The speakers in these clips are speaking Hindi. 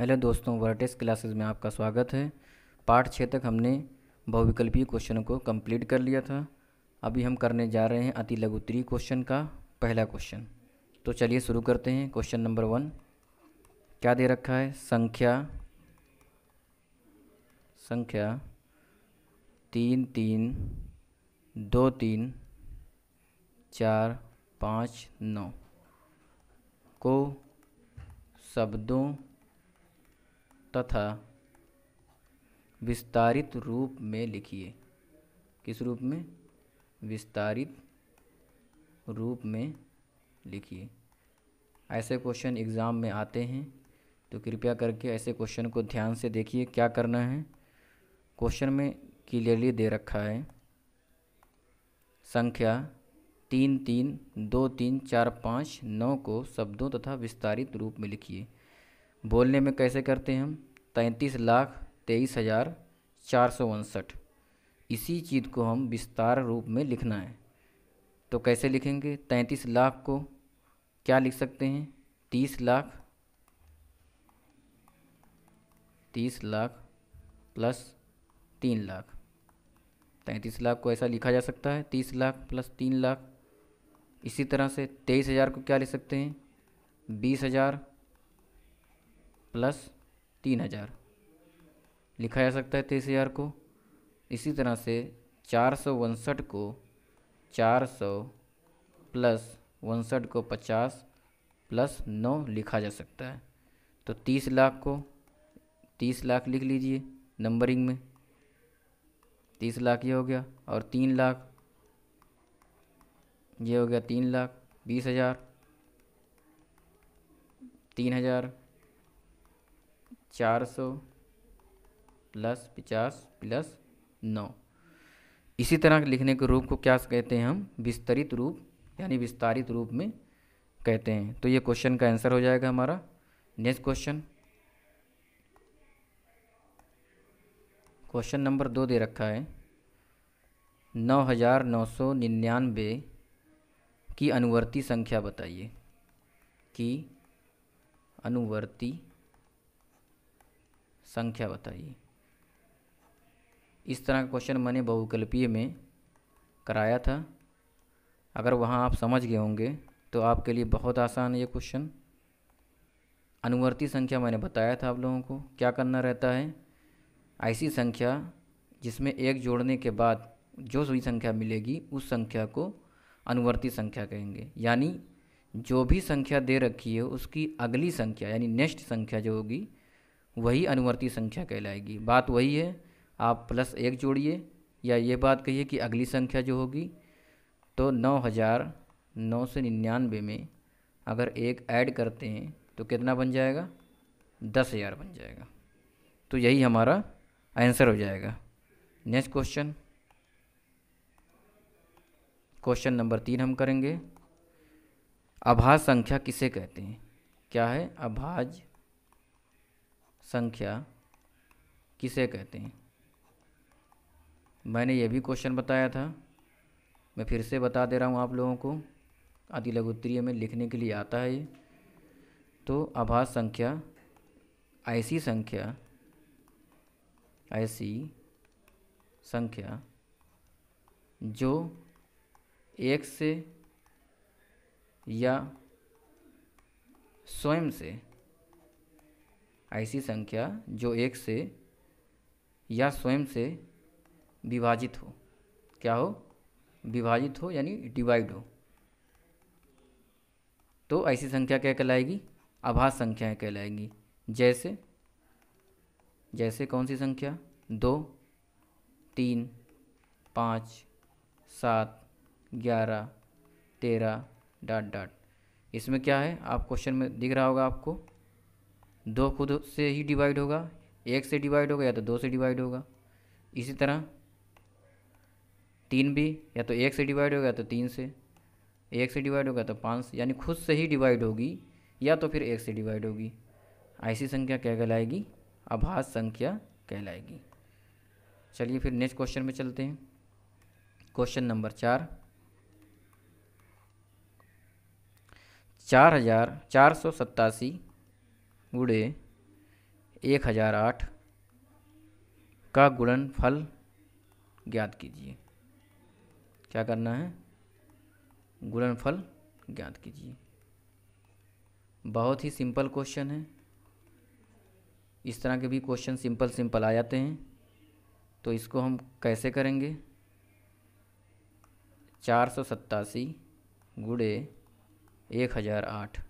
हेलो दोस्तों वर्टेस क्लासेस में आपका स्वागत है पार्ट छः तक हमने बहुविकल्पीय क्वेश्चन को कंप्लीट कर लिया था अभी हम करने जा रहे हैं अति लघुतरी क्वेश्चन का पहला क्वेश्चन तो चलिए शुरू करते हैं क्वेश्चन नंबर वन क्या दे रखा है संख्या संख्या तीन तीन दो तीन चार पाँच नौ को शब्दों तथा विस्तारित रूप में लिखिए किस रूप में विस्तारित रूप में लिखिए ऐसे क्वेश्चन एग्ज़ाम में आते हैं तो कृपया करके ऐसे क्वेश्चन को ध्यान से देखिए क्या करना है क्वेश्चन में क्लियरली दे रखा है संख्या तीन तीन दो तीन चार पाँच नौ को शब्दों तथा विस्तारित रूप में लिखिए बोलने में कैसे करते हैं हम तैंतीस लाख तेईस हज़ार चार सौ उनसठ इसी चीज़ को हम विस्तार रूप में लिखना है तो कैसे लिखेंगे तैंतीस लाख को क्या लिख सकते हैं तीस लाख तीस लाख प्लस तीन लाख तैंतीस लाख को ऐसा लिखा जा सकता है तीस लाख प्लस तीन लाख इसी तरह से तेईस हज़ार को क्या लिख सकते हैं बीस हज़ार प्लस तीन हज़ार लिखा जा सकता है तेईस हज़ार को इसी तरह से चार सौ उनसठ को चार सौ प्लस उनसठ को पचास प्लस नौ लिखा जा सकता है तो तीस लाख को तीस लाख लिख लीजिए नंबरिंग में तीस लाख ये हो गया और तीन लाख ये हो गया तीन लाख बीस हज़ार तीन हज़ार चार सौ प्लस पचास प्लस नौ इसी तरह लिखने के रूप को क्या कहते हैं हम विस्तरित रूप यानी विस्तारित रूप में कहते हैं तो ये क्वेश्चन का आंसर हो जाएगा हमारा नेक्स्ट क्वेश्चन क्वेश्चन नंबर दो दे रखा है नौ हज़ार नौ सौ निन्यानवे की अनुवर्ती संख्या बताइए कि अनुवर्ती संख्या बताइए इस तरह का क्वेश्चन मैंने बहुकल्पीय में कराया था अगर वहाँ आप समझ गए होंगे तो आपके लिए बहुत आसान है ये क्वेश्चन अनुवर्ती संख्या मैंने बताया था आप लोगों को क्या करना रहता है ऐसी संख्या जिसमें एक जोड़ने के बाद जो सभी संख्या मिलेगी उस संख्या को अनुवर्ती संख्या कहेंगे यानी जो भी संख्या दे रखी है उसकी अगली संख्या यानी नेक्स्ट संख्या जो होगी वही अनुवर्ती संख्या कहलाएगी बात वही है आप प्लस एक जोड़िए या ये बात कहिए कि अगली संख्या जो होगी तो नौ हज़ार नौ सौ निन्यानवे में अगर एक ऐड करते हैं तो कितना बन जाएगा दस हज़ार बन जाएगा तो यही हमारा आंसर हो जाएगा नेक्स्ट क्वेश्चन क्वेश्चन नंबर तीन हम करेंगे अभाज्य संख्या किसे कहते हैं क्या है अभाज्य संख्या किसे कहते हैं मैंने ये भी क्वेश्चन बताया था मैं फिर से बता दे रहा हूँ आप लोगों को आदि लघुत्तरीय में लिखने के लिए आता है ये तो आभास संख्या ऐसी संख्या ऐसी संख्या जो एक से या स्वयं से ऐसी संख्या जो एक से या स्वयं से विभाजित हो क्या हो विभाजित हो यानी डिवाइड हो तो ऐसी संख्या क्या कहलाएगी आभास संख्याएं कहलाएगी जैसे जैसे कौन सी संख्या दो तीन पाँच सात ग्यारह तेरह डॉट डॉट इसमें क्या है आप क्वेश्चन में दिख रहा होगा आपको दो खुद से ही डिवाइड होगा एक से डिवाइड होगा या तो दो से डिवाइड होगा इसी तरह तीन भी या तो एक से डिवाइड होगा तो तीन से एक से डिवाइड होगा तो पाँच से यानी खुद से ही डिवाइड होगी या तो फिर एक से डिवाइड होगी ऐसी संख्या क्या कहलाएगी अभाज संख्या कहलाएगी चलिए फिर नेक्स्ट क्वेश्चन में चलते हैं क्वेश्चन नंबर चार चार हजार चार सौ सत्तासी गुड़े एक हज़ार आठ का गुणनफल ज्ञात कीजिए क्या करना है गुणनफल ज्ञात कीजिए बहुत ही सिंपल क्वेश्चन है इस तरह के भी क्वेश्चन सिंपल सिंपल आ जाते हैं तो इसको हम कैसे करेंगे चार सौ सत्तासी गुड़े एक हज़ार आठ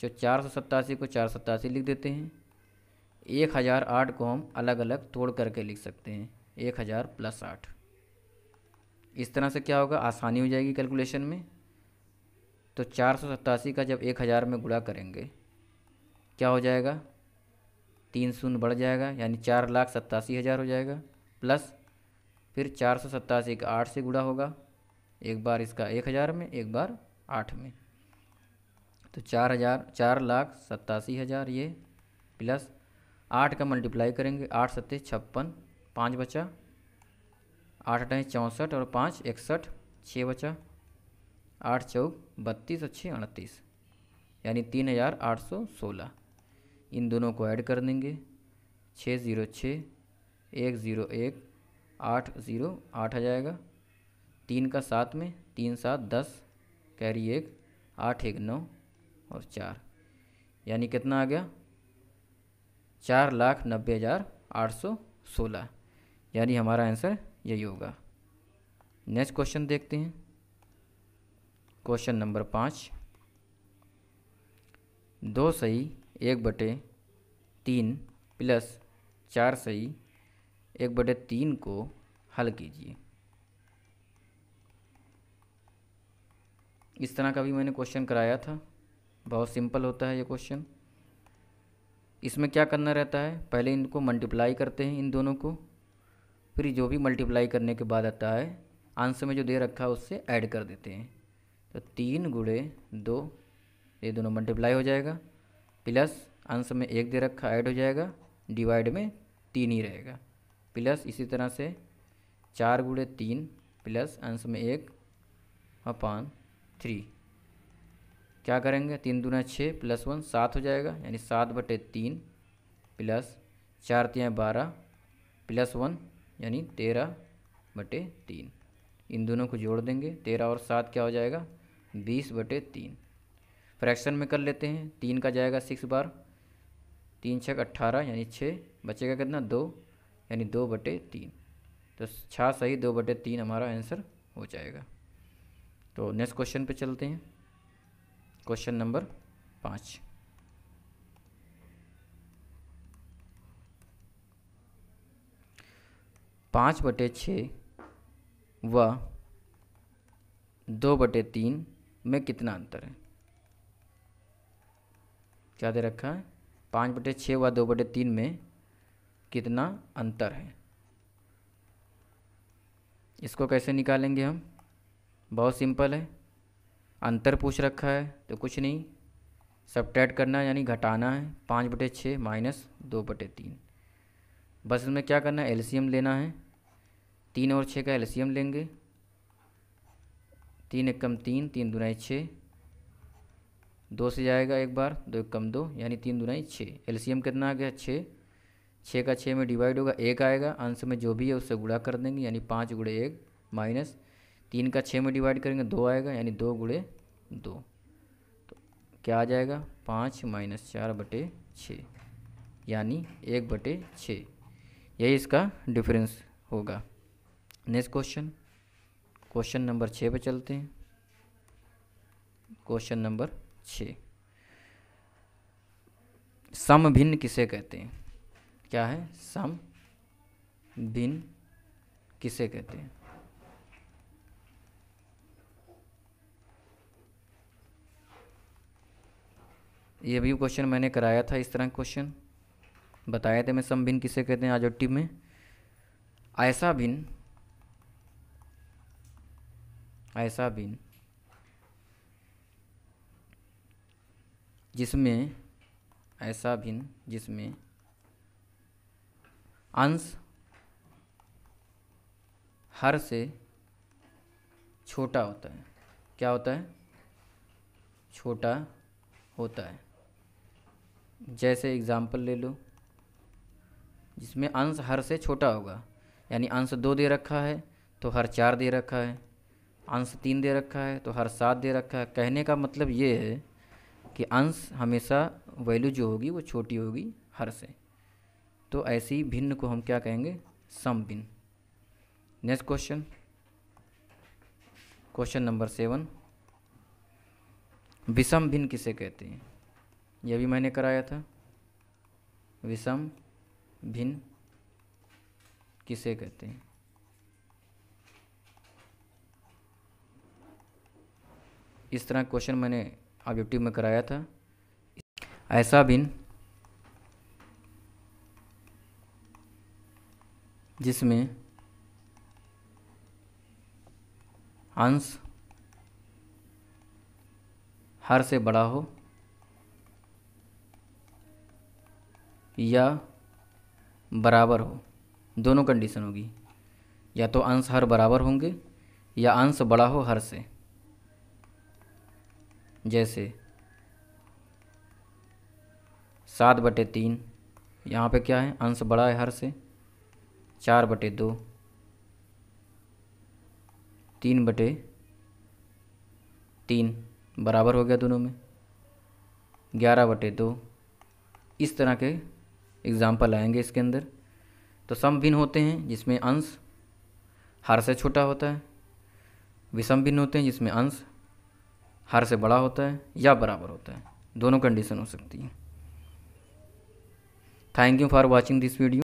जो चार सौ सत्तासी को चार सत्तासी लिख देते हैं एक हज़ार आठ को हम अलग अलग तोड़ करके लिख सकते हैं एक हज़ार प्लस आठ इस तरह से क्या होगा आसानी हो जाएगी कैलकुलेशन में तो चार सौ सत्तासी का जब एक हज़ार में गुड़ा करेंगे क्या हो जाएगा तीन शून्य बढ़ जाएगा यानी चार लाख सत्तासी हज़ार हो जाएगा प्लस फिर चार सौ सत्तासी का आठ से गुड़ा होगा एक बार इसका एक हज़ार में एक बार आठ में तो चार हज़ार चार लाख सत्तासी हज़ार ये प्लस आठ का मल्टीप्लाई करेंगे आठ सत्ते छप्पन पाँच बचा आठ अठाई चौंसठ और पाँच इकसठ छः बचा आठ चौक बत्तीस और छः अड़तीस यानी तीन हज़ार आठ सौ सोलह इन दोनों को ऐड कर देंगे छः ज़ीरो छः एक ज़ीरो एक आठ ज़ीरो आठ आ जाएगा तीन का सात में तीन सात दस कैरी एक आठ एक नौ और चार यानी कितना आ गया चार लाख नब्बे हज़ार आठ सौ सोलह यानी हमारा आंसर यही होगा नेक्स्ट क्वेश्चन देखते हैं क्वेश्चन नंबर पाँच दो सही एक बटे तीन प्लस चार सही एक बटे तीन को हल कीजिए इस तरह का भी मैंने क्वेश्चन कराया था बहुत सिंपल होता है ये क्वेश्चन इसमें क्या करना रहता है पहले इनको मल्टीप्लाई करते हैं इन दोनों को फिर जो भी मल्टीप्लाई करने के बाद आता है आंसर में जो दे रखा है उससे ऐड कर देते हैं तो तीन गुड़े दो ये दोनों मल्टीप्लाई हो जाएगा प्लस आंसर में एक दे रखा ऐड हो जाएगा डिवाइड में तीन ही रहेगा प्लस इसी तरह से चार गुड़े तीन प्लस आंसर में एक अपान थ्री क्या करेंगे तीन दूना छः प्लस वन सात हो जाएगा यानी सात बटे तीन प्लस चार तीन बारह प्लस वन यानी तेरह बटे तीन इन दोनों को जोड़ देंगे तेरह और सात क्या हो जाएगा बीस बटे तीन फ्रैक्शन में कर लेते हैं तीन का जाएगा सिक्स बार तीन छः अट्ठारह यानी छः बचेगा कितना दो यानी दो बटे तीन तो छः सही दो बटे तीन हमारा आंसर हो जाएगा तो नेक्स्ट क्वेश्चन पे चलते हैं क्वेश्चन नंबर पाँच पाँच बटे छ व दो बटे तीन में कितना अंतर है क्या दे रखा है पाँच बटे छः व दो बटे तीन में कितना अंतर है इसको कैसे निकालेंगे हम बहुत सिंपल है अंतर पूछ रखा है तो कुछ नहीं सब्ट्रैक्ट करना है यानी घटाना है पाँच बटे छः माइनस दो बटे तीन बस इसमें क्या करना है एल लेना है तीन और छः का एल लेंगे तीन एक कम तीन तीन दुनाई छः दो से जाएगा एक बार दो एक कम दो यानी तीन दुनाई छः एल कितना आ गया छः छः का छः में डिवाइड होगा एक आएगा अंश में जो भी है उससे गुड़ा कर देंगे यानी पाँच गुड़े एक माइनस तीन का छः में डिवाइड करेंगे दो आएगा यानी दो गुड़े दो तो क्या आ जाएगा पाँच माइनस चार बटे छः यानी एक बटे छः यही इसका डिफरेंस होगा नेक्स्ट क्वेश्चन क्वेश्चन नंबर छः पे चलते हैं क्वेश्चन नंबर छः सम भिन्न किसे कहते हैं क्या है सम भिन्न किसे कहते हैं ये भी क्वेश्चन मैंने कराया था इस तरह के क्वेश्चन बताए थे मैं समभिन किसे कहते हैं आजोटी में ऐसा भिन्न ऐसा भिन्न जिसमें ऐसा भिन्न जिसमें अंश हर से छोटा होता है क्या होता है छोटा होता है जैसे एग्ज़ाम्पल ले लो जिसमें अंश हर से छोटा होगा यानी अंश दो दे रखा है तो हर चार दे रखा है अंश तीन दे रखा है तो हर सात दे रखा है कहने का मतलब ये है कि अंश हमेशा वैल्यू जो होगी वो छोटी होगी हर से तो ऐसी भिन्न को हम क्या कहेंगे सम भिन्न next question question number seven विषम भिन्न किसे कहते हैं यह भी मैंने कराया था विषम भिन्न किसे कहते हैं इस तरह क्वेश्चन मैंने ऑब्जेक्टिव में कराया था ऐसा भिन्न जिसमें अंश हर से बड़ा हो या बराबर हो दोनों कंडीशन होगी या तो अंश हर बराबर होंगे या अंश बड़ा हो हर से जैसे सात बटे तीन यहाँ पे क्या है अंश बड़ा है हर से चार बटे दो तीन बटे तीन बराबर हो गया दोनों में ग्यारह बटे दो इस तरह के एग्ज़ाम्पल आएंगे इसके अंदर तो सम भिन्न होते हैं जिसमें अंश हर से छोटा होता है विषम भिन्न होते हैं जिसमें अंश हर से बड़ा होता है या बराबर होता है दोनों कंडीशन हो सकती है thank you for watching this video